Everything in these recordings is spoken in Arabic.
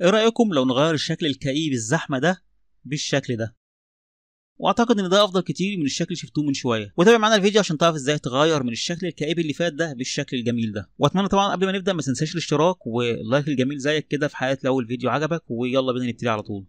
ايه رايكم لو نغير الشكل الكئيب الزحمه ده بالشكل ده واعتقد ان ده افضل كتير من الشكل اللي شفتوه من شويه وتابع معانا الفيديو عشان تعرف ازاي تغير من الشكل الكئيب اللي فات ده بالشكل الجميل ده واتمنى طبعا قبل ما نبدا ما تنساش الاشتراك واللايك الجميل زيك كده في حياتي لو الفيديو عجبك ويلا بينا نبتدي على طول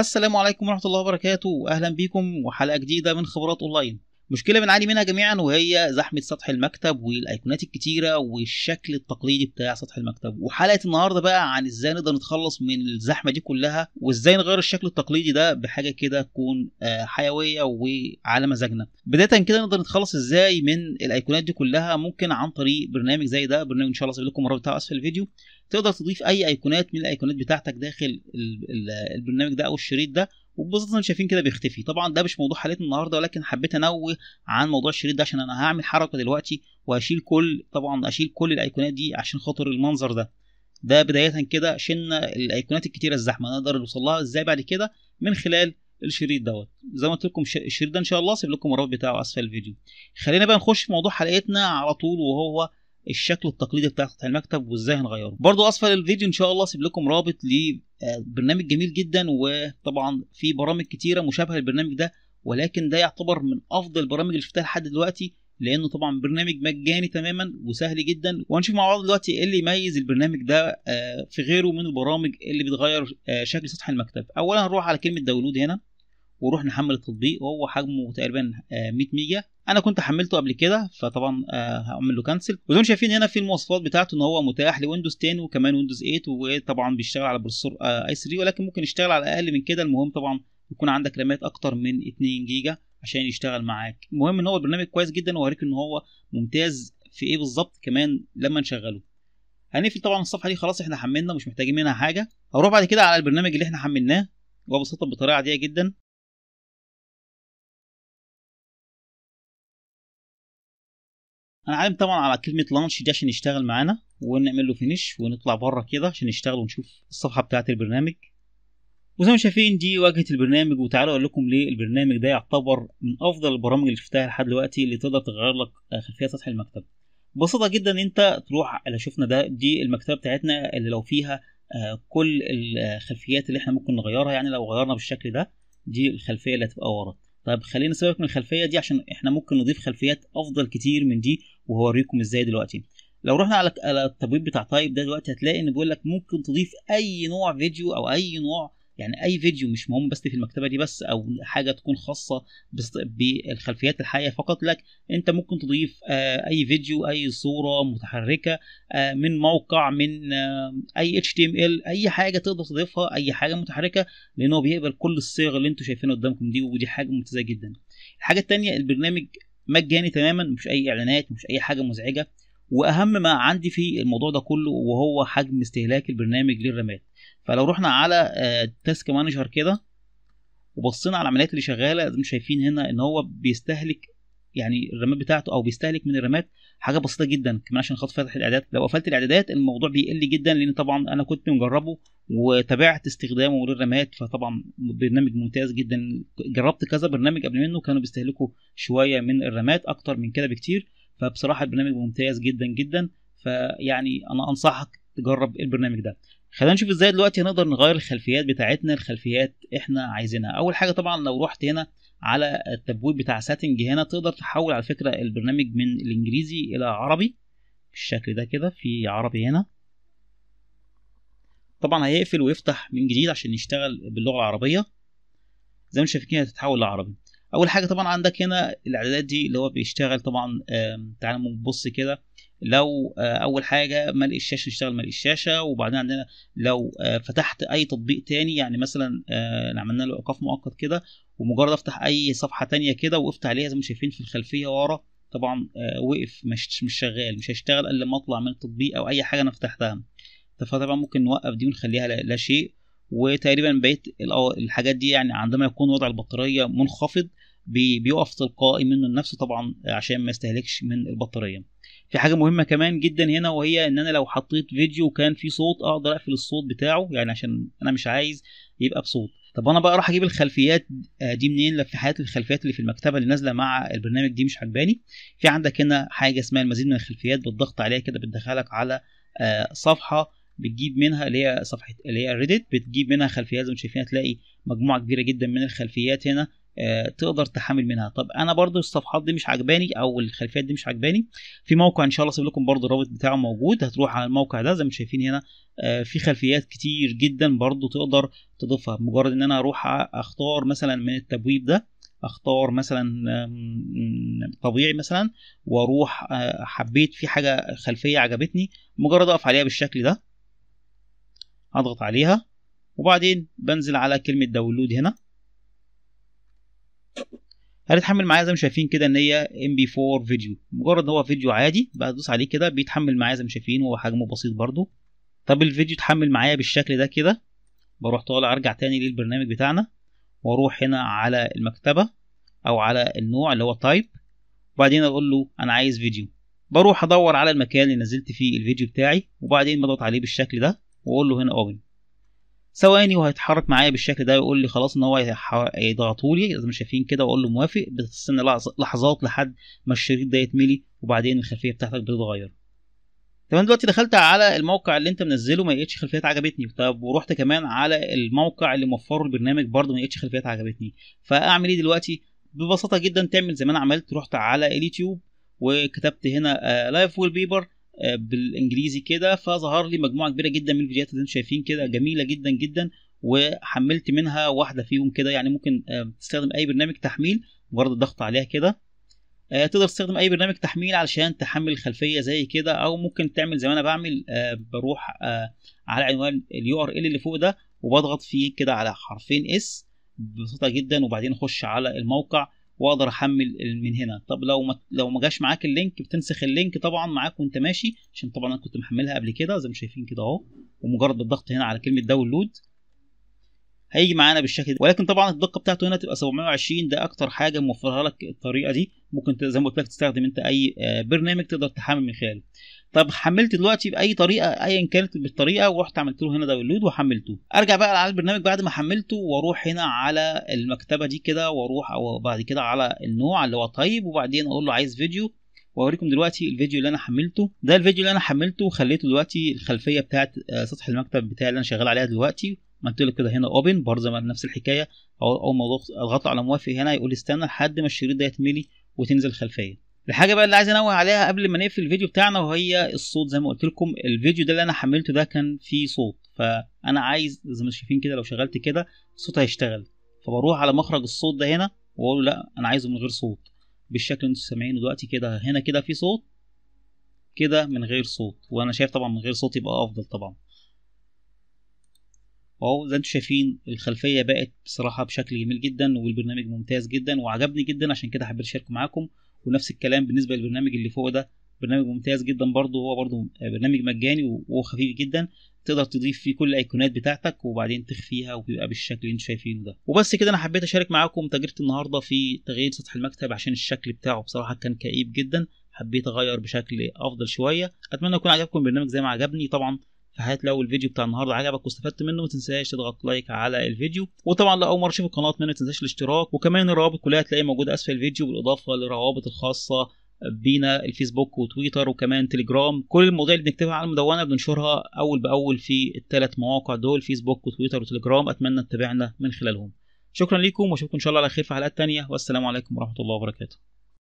السلام عليكم ورحمه الله وبركاته اهلا بيكم وحلقه جديده من خبرات اونلاين مشكله بنعاني منها جميعا وهي زحمه سطح المكتب والايقونات الكتيره والشكل التقليدي بتاع سطح المكتب وحلقه النهارده بقى عن ازاي نقدر نتخلص من الزحمه دي كلها وازاي نغير الشكل التقليدي ده بحاجه كده تكون آه، حيويه وعلى مزاجنا بدايه كده نقدر نتخلص ازاي من الايقونات دي كلها ممكن عن طريق برنامج زي ده برنامج ان شاء الله سيب لكم الرابط بتاعه اسفل الفيديو تقدر تضيف اي ايقونات من الايقونات بتاعتك داخل البرنامج ده او الشريط ده وببساطه شايفين كده بيختفي طبعا ده مش موضوع حلقتنا النهارده ولكن حبيت انوه عن موضوع الشريط ده عشان انا هعمل حركه دلوقتي وهشيل كل طبعا اشيل كل الايقونات دي عشان خاطر المنظر ده ده بدايه كده شلنا الايقونات الكتيره الزحمه نقدر نوصل لها ازاي بعد كده من خلال الشريط دوت زي ما قلت لكم الشريط ده ان شاء الله هسيب لكم الرابط بتاعه اسفل الفيديو خلينا بقى نخش في موضوع حلقتنا على طول وهو الشكل التقليدي بتاع سطح المكتب وازاي هنغيره برضو اسفل الفيديو ان شاء الله اسيب لكم رابط لبرنامج آه، جميل جدا وطبعا في برامج كتيره مشابهه للبرنامج ده ولكن ده يعتبر من افضل البرامج اللي شفتها لحد دلوقتي لانه طبعا برنامج مجاني تماما وسهل جدا وهنشوف مع بعض دلوقتي ايه اللي يميز البرنامج ده آه، في غيره من البرامج اللي بتغير آه، شكل سطح المكتب اولا هنروح على كلمه داونلود هنا ونروح نحمل التطبيق وهو حجمه تقريبا 100 ميجا انا كنت حملته قبل كده فطبعا هعمل آه، له كانسل ما شايفين هنا في المواصفات بتاعته ان هو متاح لويندوز 10 وكمان ويندوز 8 وطبعا بيشتغل على بروسيسور آه، اي 3 ولكن ممكن يشتغل على اقل من كده المهم طبعا يكون عندك رامات اكتر من 2 جيجا عشان يشتغل معاك المهم ان هو البرنامج كويس جدا وهوريك ان هو ممتاز في ايه بالظبط كمان لما نشغله هنقفل طبعا الصفحه دي خلاص احنا حملنا مش محتاجين منها حاجه هروح بعد كده على البرنامج اللي احنا حملناه وببساطه بطريقه عاديه جدا انا عالم طبعا على كلمه لانش دي عشان يشتغل معانا ونعمل له فينيش ونطلع بره كده عشان نشتغل ونشوف الصفحه بتاعه البرنامج وزي ما شايفين دي واجهه البرنامج وتعالوا اقول لكم ليه البرنامج ده يعتبر من افضل البرامج اللي شفتها لحد دلوقتي اللي تقدر تغير لك آه، خلفيه سطح المكتب ببساطه جدا انت تروح على شفنا ده دي المكتبه بتاعتنا اللي لو فيها آه، كل الخلفيات آه، اللي احنا ممكن نغيرها يعني لو غيرنا بالشكل ده دي الخلفيه اللي هتبقى ورا طيب خلينا سيبك من الخلفيه دي عشان احنا ممكن نضيف خلفيات افضل كتير من دي وهوريكم ازاي دلوقتي لو رحنا على التبويب بتاع تايب ده دلوقتي هتلاقي ان بيقول لك ممكن تضيف اي نوع فيديو او اي نوع يعني اي فيديو مش مهم بس في المكتبه دي بس او حاجه تكون خاصه بالخلفيات الحيه فقط لك انت ممكن تضيف آه، اي فيديو اي صوره متحركه آه، من موقع من آه، اي اتش تي ام ال اي حاجه تقدر تضيفها اي حاجه متحركه لان هو بيقبل كل الصيغ اللي انتم شايفينها قدامكم دي ودي حاجه ممتازه جدا الحاجه الثانيه البرنامج مجاني تماما مش اي اعلانات مش اي حاجه مزعجه واهم ما عندي في الموضوع ده كله وهو حجم استهلاك البرنامج للرامات فلو رحنا على آه، تاسك مانجر كده وبصينا على العمليات اللي شغاله زي ما شايفين هنا ان هو بيستهلك يعني الرامات بتاعته او بيستهلك من الرامات حاجه بسيطه جدا كمان عشان خاطر فاتح الاعدادات لو قفلت الاعدادات الموضوع بيقل جدا لان طبعا انا كنت مجربه وتابعت استخدامه للرامات فطبعا برنامج ممتاز جدا جربت كذا برنامج قبل منه كانوا بيستهلكوا شويه من الرامات اكتر من كده بكتير فبصراحه البرنامج ممتاز جدا جدا فيعني انا انصحك تجرب البرنامج ده خلينا نشوف ازاي دلوقتي هنقدر نغير الخلفيات بتاعتنا الخلفيات احنا عايزينها اول حاجه طبعا لو رحت هنا على التبويب بتاع سيتنج هنا تقدر تحول على فكره البرنامج من الانجليزي الى عربي بالشكل ده كده في عربي هنا طبعا هيقفل ويفتح من جديد عشان يشتغل باللغه العربيه زي ما انتم شايفين هتتحول لعربي اول حاجه طبعا عندك هنا الاعدادات دي اللي هو بيشتغل طبعا تعال نبص كده لو آه، اول حاجه ملء الشاشه نشتغل ملء الشاشه وبعدين عندنا لو آه، فتحت اي تطبيق تاني يعني مثلا آه، عملنا له ايقاف مؤقت كده ومجرد افتح اي صفحه تانية كده وقفت عليها زي ما شايفين في الخلفيه ورا طبعا وقف مش مش شغال مش هيشتغل الا لما اطلع من التطبيق او اي حاجه انا فتحتها فطبعا ممكن نوقف دي ونخليها لا شيء وتقريبا بقيت الحاجات دي يعني عندما يكون وضع البطاريه منخفض بيقف تلقائي منه نفسه طبعا عشان ما يستهلكش من البطاريه في حاجه مهمه كمان جدا هنا وهي ان انا لو حطيت فيديو وكان في صوت اقدر اقفل الصوت بتاعه يعني عشان انا مش عايز يبقى بصوت طب انا بقى اروح اجيب الخلفيات آه، دي منين في حياه الخلفيات اللي في المكتبه اللي نازله مع البرنامج دي مش عجباني في عندك هنا حاجه اسمها المزيد من الخلفيات بالضغط عليها كده بتدخلك على آه، صفحه بتجيب منها اللي هي صفحه اللي هي ريديت بتجيب منها خلفيات زي ما شايفين هتلاقي مجموعه كبيره جدا من الخلفيات هنا آه، تقدر تحمل منها طب انا برضو الصفحات دي مش عجباني او الخلفيات دي مش عجباني في موقع ان شاء الله اسيب لكم برضو الرابط بتاعه موجود هتروح على الموقع ده زي ما شايفين هنا آه، في خلفيات كتير جدا برضو تقدر تضيفها مجرد ان انا اروح اختار مثلا من التبويب ده اختار مثلا طبيعي مثلا واروح آه، حبيت في حاجه خلفيه عجبتني مجرد اقف عليها بالشكل ده اضغط عليها وبعدين بنزل على كلمه داونلود هنا هتتحمل معايا زي ما شايفين كده ان هي ام بي 4 فيديو مجرد ان هو فيديو عادي بدوس عليه كده بيتحمل معايا زي ما شايفين هو حجمه بسيط برضو طب الفيديو اتحمل معايا بالشكل ده كده بروح طالع ارجع تاني للبرنامج بتاعنا واروح هنا على المكتبه او على النوع اللي هو تايب وبعدين اقول له انا عايز فيديو بروح ادور على المكان اللي نزلت فيه الفيديو بتاعي وبعدين بضغط عليه بالشكل ده واقول له هنا اوبن ثواني وهيتحرك معايا بالشكل ده يقول لي خلاص ان هو يضغطوا لي زي ما شايفين كده واقول له موافق بتستنى لحظات لحد ما الشريط ده يتملي وبعدين الخلفيه بتاعتك بتتغير تمام دلوقتي دخلت على الموقع اللي انت منزله ما لقيتش خلفيات عجبتني طب ورحت كمان على الموقع اللي موفره البرنامج برده ما لقيتش خلفيات عجبتني فاعمل ايه دلوقتي ببساطه جدا تعمل زي ما انا عملت رحت على اليوتيوب وكتبت هنا لايف ويل بيبر آه، بالانجليزي كده فظهر لي مجموعه كبيره جدا من الفيديوهات اللي انتم شايفين كده جميله جدا جدا وحملت منها واحده فيهم كده يعني ممكن آه، تستخدم اي برنامج تحميل مجرد الضغط عليها كده آه، تقدر تستخدم اي برنامج تحميل علشان تحمل خلفيه زي كده او ممكن تعمل زي ما انا بعمل بروح على عنوان اليو ار ال اللي فوق ده وبضغط فيه كده على حرفين اس ببساطه جدا وبعدين اخش على الموقع واقدر احمل من هنا طب لو ما لو ما جاش معاك اللينك بتنسخ اللينك طبعا معاك وانت ماشي عشان طبعا انا كنت محملها قبل كده زي ما شايفين كده اهو ومجرد الضغط هنا على كلمه داونلود هيجي معانا بالشكل ده ولكن طبعا الدقه بتاعته هنا تبقى 720 ده اكتر حاجه موفرها لك الطريقه دي ممكن زي ما قلت لك تستخدم انت اي آه، برنامج تقدر تحمل من خلاله طب حملت دلوقتي باي طريقه ايا كانت بالطريقه ورحت عملت له هنا داونلود وحملته ارجع بقى على البرنامج بعد ما حملته واروح هنا على المكتبه دي كده واروح او بعد كده على النوع اللي هو طيب وبعدين اقول له عايز فيديو واوريكم دلوقتي الفيديو اللي انا حملته ده الفيديو اللي انا حملته وخليته دلوقتي الخلفيه بتاعت آه، سطح المكتب بتاعي اللي انا شغال عليها دلوقتي عملت له كده هنا اوبن برضه نفس الحكايه اول ما اضغط على موافق هنا يقول استنى لحد ما الشريط ده يتملي وتنزل خلفيه الحاجه بقى اللي عايز انوه عليها قبل ما نقفل الفيديو بتاعنا وهي الصوت زي ما قلت لكم الفيديو ده اللي انا حملته ده كان فيه صوت فانا عايز زي ما شايفين كده لو شغلت كده الصوت هيشتغل فبروح على مخرج الصوت ده هنا واقول لا انا عايزه من غير صوت بالشكل اللي انتم سامعينه دلوقتي كده هنا كده في صوت كده من غير صوت وانا شايف طبعا من غير صوت يبقى افضل طبعا واهو زي انتم شايفين الخلفيه بقت بصراحه بشكل جميل جدا والبرنامج ممتاز جدا وعجبني جدا عشان كده حبيت اشاركه معاكم ونفس الكلام بالنسبه للبرنامج اللي فوق ده برنامج ممتاز جدا برضه هو برضه برنامج مجاني وخفيف جدا تقدر تضيف فيه كل الايقونات بتاعتك وبعدين تخفيها وبيبقى بالشكل اللي انتم شايفينه ده وبس كده انا حبيت اشارك معاكم تجربه النهارده في تغيير سطح المكتب عشان الشكل بتاعه بصراحه كان كئيب جدا حبيت اغير بشكل افضل شويه اتمنى يكون عجبكم البرنامج زي ما عجبني طبعا فحياتي لو الفيديو بتاع النهارده عجبك واستفدت منه ما تنساش تضغط لايك على الفيديو وطبعا لو اول مره تشوف القناه ما تنساش الاشتراك وكمان الروابط كلها هتلاقيها موجوده اسفل الفيديو بالاضافه للروابط الخاصه بينا الفيسبوك وتويتر وكمان تليجرام كل المواضيع اللي بنكتبها على المدونه بننشرها اول باول في الثلاث مواقع دول فيسبوك وتويتر وتليجرام اتمنى تتابعنا من خلالهم شكرا لكم واشوفكم ان شاء الله على خير في حلقات تانية والسلام عليكم ورحمه الله وبركاته